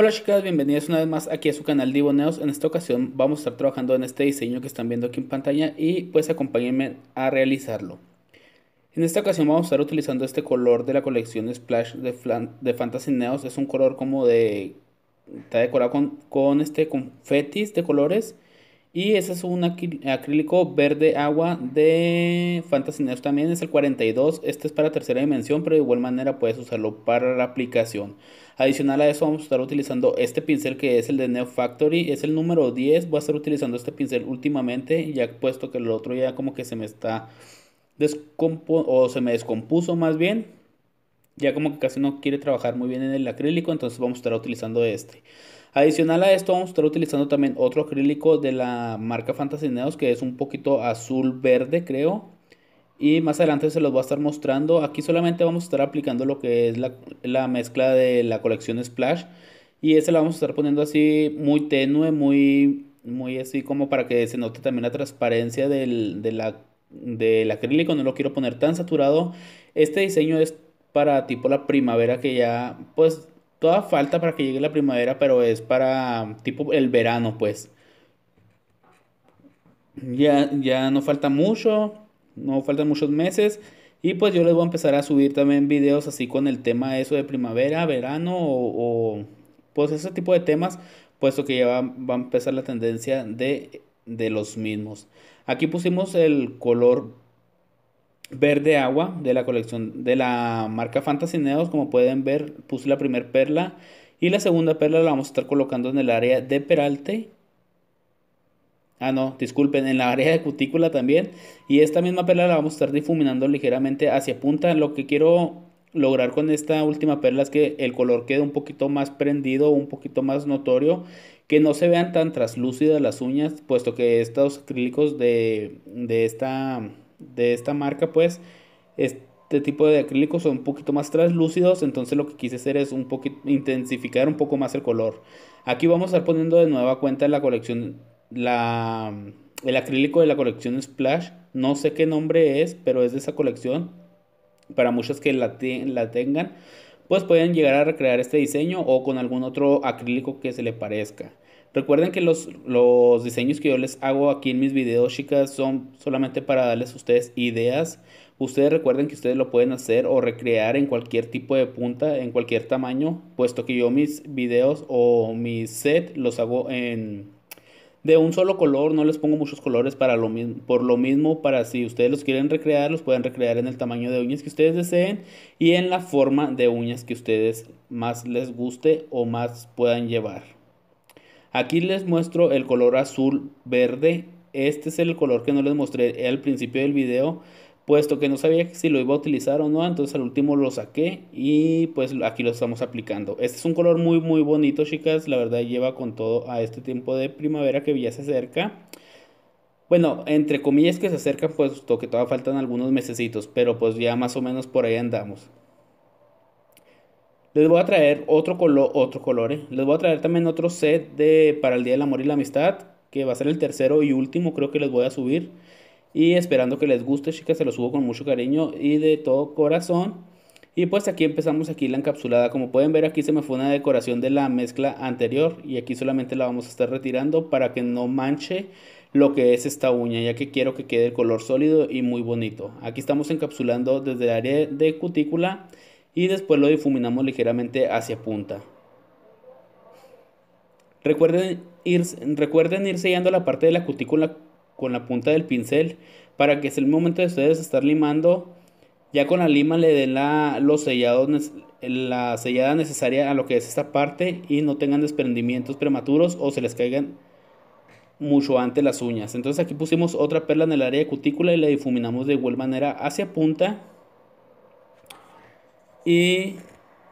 Hola chicas, bienvenidas una vez más aquí a su canal Neos En esta ocasión vamos a estar trabajando en este diseño que están viendo aquí en pantalla y pues acompáñenme a realizarlo. En esta ocasión vamos a estar utilizando este color de la colección Splash de, de Fantasy Neos. Es un color como de... está decorado con, con este confetis de colores. Y ese es un acrílico verde agua de Fantasy Neos también, es el 42. Este es para tercera dimensión, pero de igual manera puedes usarlo para la aplicación. Adicional a eso vamos a estar utilizando este pincel que es el de Neo Factory, es el número 10, voy a estar utilizando este pincel últimamente, ya puesto que el otro ya como que se me está descompuso, o se me descompuso más bien, ya como que casi no quiere trabajar muy bien en el acrílico, entonces vamos a estar utilizando este. Adicional a esto vamos a estar utilizando también otro acrílico de la marca Fantasy Neos que es un poquito azul verde creo, y más adelante se los voy a estar mostrando. Aquí solamente vamos a estar aplicando lo que es la, mezcla de la colección Splash y esa la vamos a estar poniendo así muy tenue, muy, muy así como para que se note también la transparencia del, de la, acrílico, no lo quiero poner tan saturado. Este diseño es para tipo la primavera que ya pues toda falta para que llegue la primavera, pero es para tipo el verano pues. Ya, ya no falta mucho no faltan muchos meses. Y pues yo les voy a empezar a subir también videos así con el tema de eso de primavera, verano o, pues ese tipo de temas, puesto que ya va, a empezar la tendencia de, de, los mismos. Aquí pusimos el color verde agua de la colección de la marca Fantasineos, como pueden ver puse la primera perla y la segunda perla la vamos a estar colocando en el área de peralte Ah, no, disculpen, en la área de cutícula también. Y esta misma perla la vamos a estar difuminando ligeramente hacia punta. Lo que quiero lograr con esta última perla es que el color quede un poquito más prendido, un poquito más notorio. Que no se vean tan translúcidas las uñas, puesto que estos acrílicos de, esta, de esta marca, pues, este tipo de acrílicos son un poquito más translúcidos. Entonces lo que quise hacer es un poquito intensificar un poco más el color. Aquí vamos a estar poniendo de nueva cuenta la colección la, el acrílico de la colección Splash. No sé qué nombre es, pero es de esa colección. Para muchos que la, tengan, pues pueden llegar a recrear este diseño o con algún otro acrílico que se le parezca. Recuerden que los, los, diseños que yo les hago aquí en mis videos, chicas, son solamente para darles a ustedes ideas. Ustedes recuerden que ustedes lo pueden hacer o recrear en cualquier tipo de punta, en cualquier tamaño, puesto que yo mis videos o mis set los hago en de un solo color, no les pongo muchos colores para lo mismo, por lo mismo, para si ustedes los quieren recrear, los pueden recrear en el tamaño de uñas que ustedes deseen y en la forma de uñas que ustedes más les guste o más puedan llevar. Aquí les muestro el color azul verde, este es el color que no les mostré al principio del video, puesto que no sabía si lo iba a utilizar o no, entonces al último lo saqué y pues aquí lo estamos aplicando. Este es un color muy muy bonito chicas, la verdad lleva con todo a este tiempo de primavera que ya se acerca. Bueno, entre comillas que se acerca, pues, puesto que todavía faltan algunos mesecitos, pero pues ya más o menos por ahí andamos. Les voy a traer otro color, otro color, eh. les voy a traer también otro set de para el Día del Amor y la Amistad, que va a ser el tercero y último creo que les voy a subir. Y esperando que les guste, chicas, se los subo con mucho cariño y de todo corazón. Y pues aquí empezamos aquí la encapsulada. Como pueden ver aquí se me fue una decoración de la mezcla anterior y aquí solamente la vamos a estar retirando para que no manche lo que es esta uña ya que quiero que quede el color sólido y muy bonito. Aquí estamos encapsulando desde el área de cutícula y después lo difuminamos ligeramente hacia punta. Recuerden ir, recuerden ir sellando la parte de la cutícula con la punta del pincel para que es el momento de ustedes estar limando, ya con la lima le den la, los sellados, la sellada necesaria a lo que es esta parte y no tengan desprendimientos prematuros o se les caigan mucho antes las uñas. Entonces aquí pusimos otra perla en el área de cutícula y la difuminamos de igual manera hacia punta. Y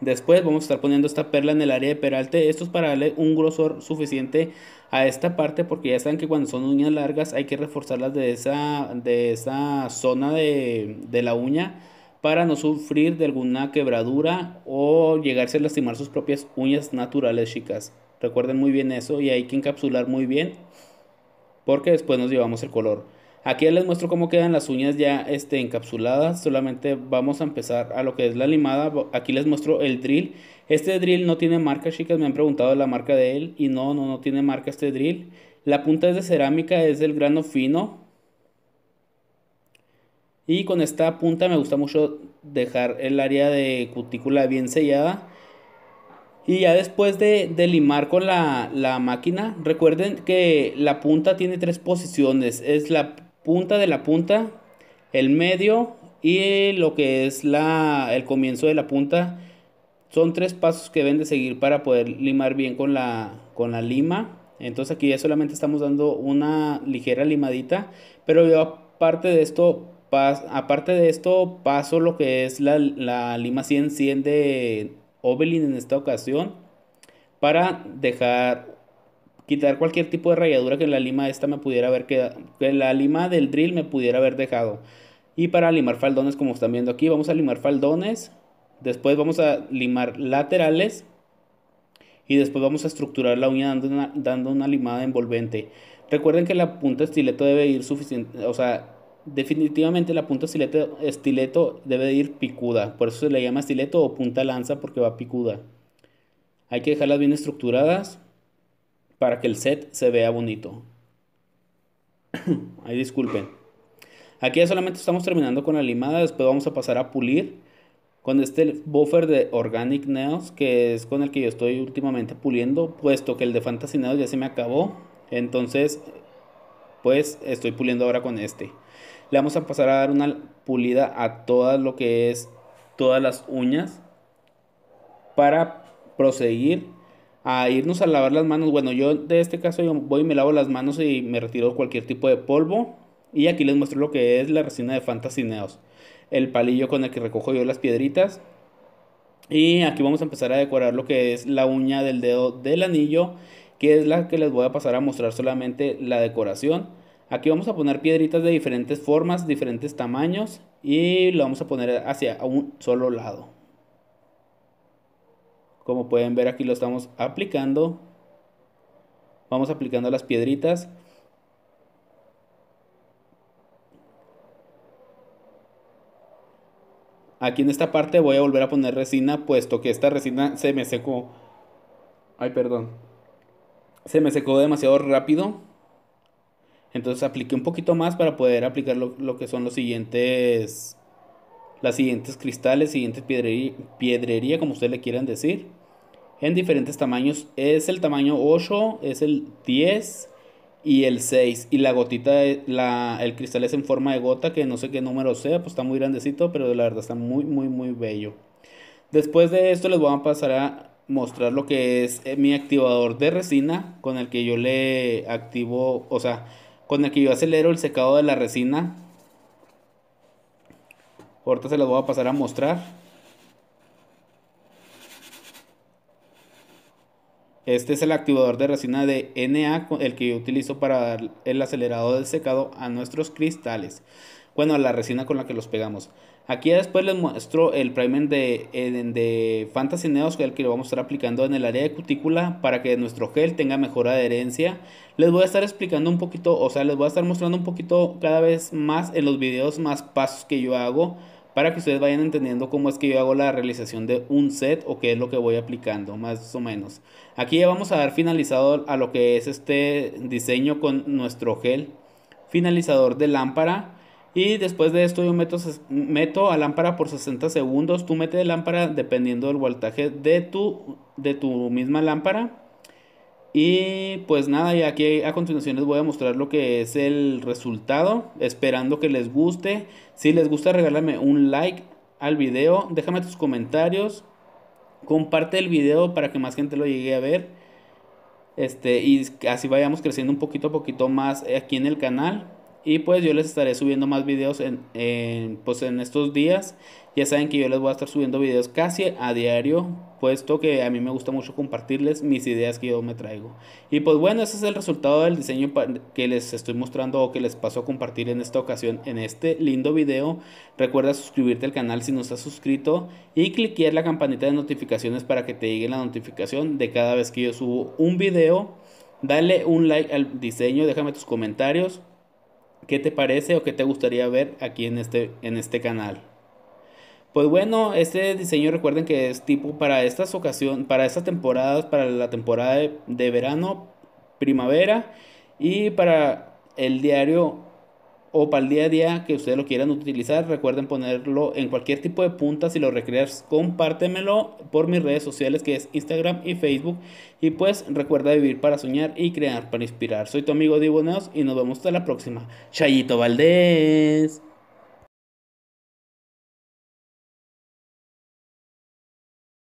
Después vamos a estar poniendo esta perla en el área de peralte. Esto es para darle un grosor suficiente a esta parte porque ya saben que cuando son uñas largas hay que reforzarlas de esa, de esa zona de, de la uña para no sufrir de alguna quebradura o llegarse a lastimar sus propias uñas naturales, chicas. Recuerden muy bien eso y hay que encapsular muy bien porque después nos llevamos el color. Aquí ya les muestro cómo quedan las uñas ya este, encapsuladas. Solamente vamos a empezar a lo que es la limada. Aquí les muestro el drill. Este drill no tiene marca, chicas. Me han preguntado la marca de él. Y no, no, no tiene marca este drill. La punta es de cerámica, es del grano fino. Y con esta punta me gusta mucho dejar el área de cutícula bien sellada. Y ya después de, limar con la, la máquina, recuerden que la punta tiene tres posiciones. Es la punta de la punta, el medio y lo que es la, el comienzo de la punta. Son tres pasos que deben de seguir para poder limar bien con la, con la lima. Entonces aquí ya solamente estamos dando una ligera limadita, pero yo aparte de esto, aparte de esto paso lo que es la, lima 100, 100 de Obelin en esta ocasión para dejar quitar cualquier tipo de rayadura que la lima esta me pudiera haber que la lima del drill me pudiera haber dejado. Y para limar faldones, como están viendo aquí, vamos a limar faldones, después vamos a limar laterales y después vamos a estructurar la uña dando una, limada envolvente. Recuerden que la punta estileto debe ir suficiente, o sea, definitivamente la punta estileto debe ir picuda, por eso se le llama estileto o punta lanza porque va picuda. Hay que dejarlas bien estructuradas para que el set se vea bonito. Ahí disculpen. Aquí ya solamente estamos terminando con la limada, después vamos a pasar a pulir con este buffer de Organic Nails, que es con el que yo estoy últimamente puliendo, puesto que el de Fantasy Nails ya se me acabó. Entonces, pues estoy puliendo ahora con este. Le vamos a pasar a dar una pulida a todas lo que es todas las uñas para proseguir a irnos a lavar las manos. Bueno, yo de este caso voy y me lavo las manos y me retiro cualquier tipo de polvo. Y aquí les muestro lo que es la resina de Fantasineos. El palillo con el que recojo yo las piedritas. Y aquí vamos a empezar a decorar lo que es la uña del dedo del anillo. Que es la que les voy a pasar a mostrar solamente la decoración. Aquí vamos a poner piedritas de diferentes formas, diferentes tamaños. Y lo vamos a poner hacia un solo lado. Como pueden ver aquí lo estamos aplicando. Vamos aplicando las piedritas. Aquí en esta parte voy a volver a poner resina, puesto que esta resina se me secó. Ay, perdón. Se me secó demasiado rápido. Entonces apliqué un poquito más para poder aplicar lo, que son los siguientes las siguientes cristales, siguientes piedrería, piedrería, como ustedes le quieran decir, en diferentes tamaños. Es el tamaño 8, es el 10 y el 6. Y la gotita, eh, el cristal es en forma de gota, que no sé qué número sea, pues está muy grandecito, pero la verdad está muy, muy, muy bello. Después de esto les voy a pasar a mostrar lo que es eh, mi activador de resina con el que yo le activo, o sea, con el que yo acelero el secado de la resina Ahorita se las voy a pasar a mostrar. Este es el activador de resina de NA, el que yo utilizo para dar el acelerador del secado a nuestros cristales. Bueno, la resina con la que los pegamos. Aquí después les muestro el primer de, de Fantasy Neos, el que lo vamos a estar aplicando en el área de cutícula para que nuestro gel tenga mejor adherencia. Les voy a estar explicando un poquito, o sea, les voy a estar mostrando un poquito cada vez más en los videos, más pasos que yo hago para que ustedes vayan entendiendo cómo es que yo hago la realización de un set o qué es lo que voy aplicando, más o menos. Aquí ya vamos a dar finalizado a lo que es este diseño con nuestro gel finalizador de lámpara. Y después de esto yo meto, meto a lámpara por 60 segundos. Tú mete de lámpara dependiendo del voltaje de tu, de tu misma lámpara. Y pues nada, y aquí a continuación les voy a mostrar lo que es el resultado, esperando que les guste. Si les gusta regálame un like al video, déjame tus comentarios, comparte el video para que más gente lo llegue a ver. Este, y así vayamos creciendo un poquito a poquito más aquí en el canal. Y pues yo les estaré subiendo más videos en, pues, en estos días. Ya saben que yo les voy a estar subiendo videos casi a diario, puesto que a mí me gusta mucho compartirles mis ideas que yo me traigo. Y pues bueno, ese es el resultado del diseño que les estoy mostrando o que les paso a compartir en esta ocasión en este lindo video. Recuerda suscribirte al canal si no estás suscrito y cliquear la campanita de notificaciones para que te llegue la notificación de cada vez que yo subo un video. Dale un like al diseño, déjame tus comentarios qué te parece o qué te gustaría ver aquí en este, en este canal. Pues bueno, este diseño recuerden que es tipo para estas ocasiones, para estas temporadas, para la temporada de, de verano, primavera y para el diario o para el día a día que ustedes lo quieran utilizar, recuerden ponerlo en cualquier tipo de punta si lo recreas, compártemelo por mis redes sociales que es Instagram y Facebook y pues recuerda vivir para soñar y crear para inspirar. Soy tu amigo Diboneos y nos vemos hasta la próxima. Chayito Valdés.